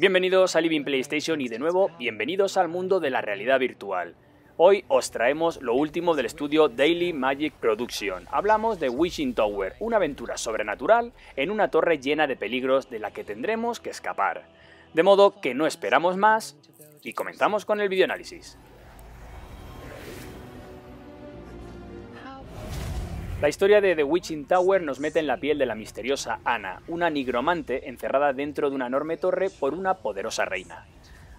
Bienvenidos a Living PlayStation y de nuevo, bienvenidos al mundo de la realidad virtual. Hoy os traemos lo último del estudio Daily Magic Production. Hablamos de Wishing Tower, una aventura sobrenatural en una torre llena de peligros de la que tendremos que escapar. De modo que no esperamos más y comenzamos con el videoanálisis. La historia de The Witching Tower nos mete en la piel de la misteriosa Ana, una nigromante encerrada dentro de una enorme torre por una poderosa reina.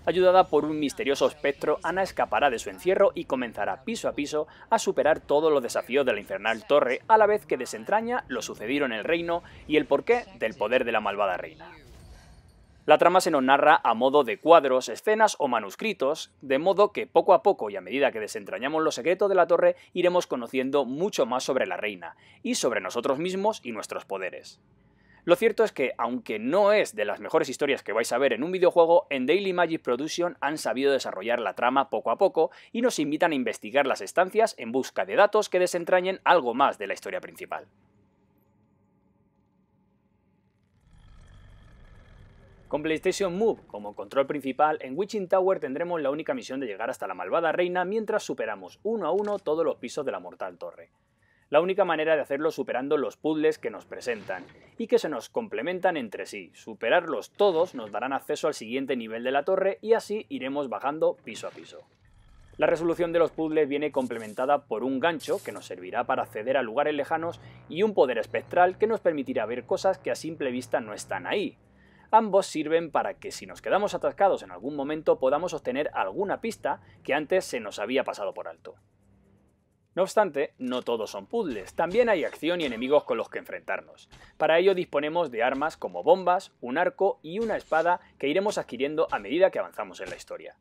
Ayudada por un misterioso espectro, Ana escapará de su encierro y comenzará piso a piso a superar todos los desafíos de la infernal torre, a la vez que desentraña lo sucedido en el reino y el porqué del poder de la malvada reina. La trama se nos narra a modo de cuadros, escenas o manuscritos, de modo que poco a poco y a medida que desentrañamos los secretos de la torre iremos conociendo mucho más sobre la reina, y sobre nosotros mismos y nuestros poderes. Lo cierto es que, aunque no es de las mejores historias que vais a ver en un videojuego, en Daily Magic Production han sabido desarrollar la trama poco a poco y nos invitan a investigar las estancias en busca de datos que desentrañen algo más de la historia principal. Con PlayStation Move como control principal, en Witching Tower tendremos la única misión de llegar hasta la malvada reina mientras superamos uno a uno todos los pisos de la mortal torre. La única manera de hacerlo superando los puzzles que nos presentan y que se nos complementan entre sí. Superarlos todos nos darán acceso al siguiente nivel de la torre y así iremos bajando piso a piso. La resolución de los puzzles viene complementada por un gancho que nos servirá para acceder a lugares lejanos y un poder espectral que nos permitirá ver cosas que a simple vista no están ahí, ambos sirven para que si nos quedamos atascados en algún momento podamos obtener alguna pista que antes se nos había pasado por alto. No obstante, no todos son puzzles, también hay acción y enemigos con los que enfrentarnos. Para ello disponemos de armas como bombas, un arco y una espada que iremos adquiriendo a medida que avanzamos en la historia.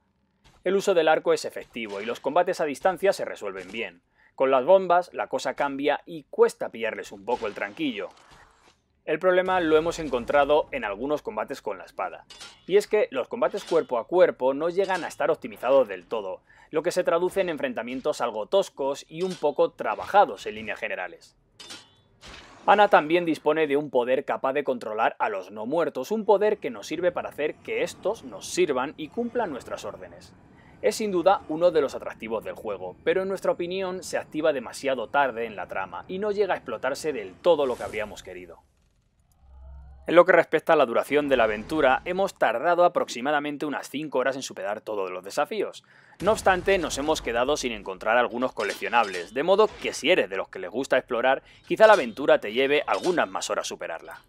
El uso del arco es efectivo y los combates a distancia se resuelven bien. Con las bombas la cosa cambia y cuesta pillarles un poco el tranquillo, el problema lo hemos encontrado en algunos combates con la espada. Y es que los combates cuerpo a cuerpo no llegan a estar optimizados del todo, lo que se traduce en enfrentamientos algo toscos y un poco trabajados en líneas generales. Ana también dispone de un poder capaz de controlar a los no muertos, un poder que nos sirve para hacer que estos nos sirvan y cumplan nuestras órdenes. Es sin duda uno de los atractivos del juego, pero en nuestra opinión se activa demasiado tarde en la trama y no llega a explotarse del todo lo que habríamos querido. En lo que respecta a la duración de la aventura, hemos tardado aproximadamente unas 5 horas en superar todos los desafíos. No obstante, nos hemos quedado sin encontrar algunos coleccionables, de modo que si eres de los que les gusta explorar, quizá la aventura te lleve algunas más horas superarla.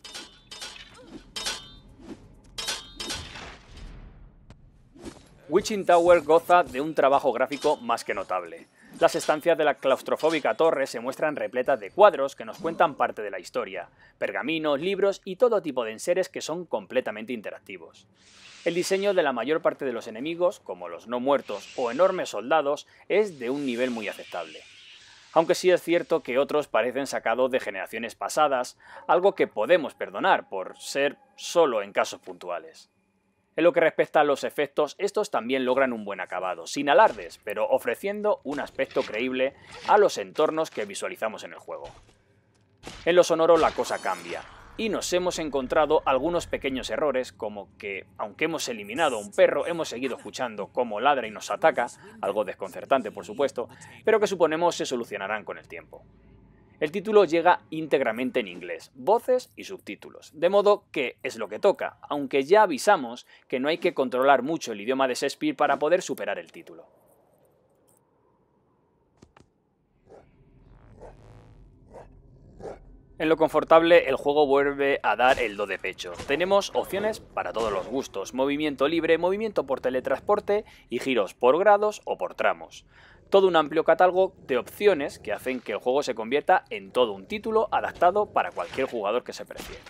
Witching Tower goza de un trabajo gráfico más que notable. Las estancias de la claustrofóbica torre se muestran repletas de cuadros que nos cuentan parte de la historia, pergaminos, libros y todo tipo de enseres que son completamente interactivos. El diseño de la mayor parte de los enemigos, como los no muertos o enormes soldados, es de un nivel muy aceptable. Aunque sí es cierto que otros parecen sacados de generaciones pasadas, algo que podemos perdonar por ser solo en casos puntuales. En lo que respecta a los efectos, estos también logran un buen acabado, sin alardes, pero ofreciendo un aspecto creíble a los entornos que visualizamos en el juego. En lo sonoro la cosa cambia, y nos hemos encontrado algunos pequeños errores, como que, aunque hemos eliminado a un perro, hemos seguido escuchando cómo ladra y nos ataca, algo desconcertante por supuesto, pero que suponemos se solucionarán con el tiempo. El título llega íntegramente en inglés, voces y subtítulos, de modo que es lo que toca, aunque ya avisamos que no hay que controlar mucho el idioma de Shakespeare para poder superar el título. En lo confortable, el juego vuelve a dar el do de pecho. Tenemos opciones para todos los gustos, movimiento libre, movimiento por teletransporte y giros por grados o por tramos todo un amplio catálogo de opciones que hacen que el juego se convierta en todo un título adaptado para cualquier jugador que se prefiera.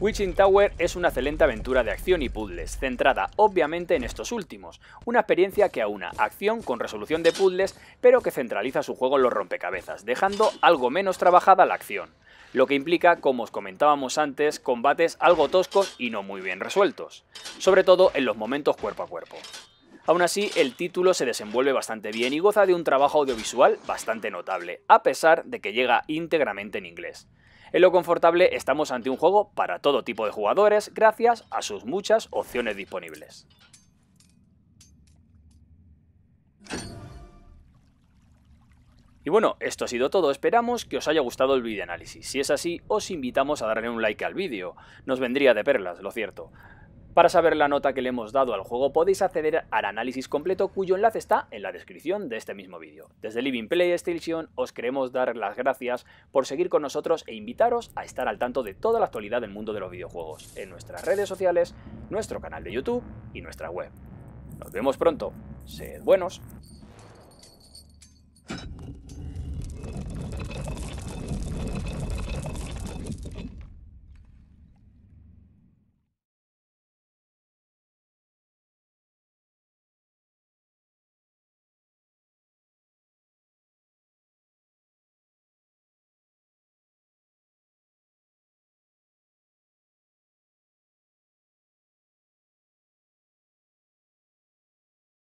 Witching Tower es una excelente aventura de acción y puzzles, centrada obviamente en estos últimos, una experiencia que aúna acción con resolución de puzzles, pero que centraliza su juego en los rompecabezas, dejando algo menos trabajada la acción, lo que implica, como os comentábamos antes, combates algo toscos y no muy bien resueltos, sobre todo en los momentos cuerpo a cuerpo. Aún así, el título se desenvuelve bastante bien y goza de un trabajo audiovisual bastante notable, a pesar de que llega íntegramente en inglés. En lo confortable estamos ante un juego para todo tipo de jugadores gracias a sus muchas opciones disponibles. Y bueno, esto ha sido todo, esperamos que os haya gustado el análisis. Si es así, os invitamos a darle un like al vídeo, nos vendría de perlas, lo cierto. Para saber la nota que le hemos dado al juego podéis acceder al análisis completo cuyo enlace está en la descripción de este mismo vídeo. Desde Living Play Station os queremos dar las gracias por seguir con nosotros e invitaros a estar al tanto de toda la actualidad del mundo de los videojuegos, en nuestras redes sociales, nuestro canal de YouTube y nuestra web. Nos vemos pronto. Sed buenos.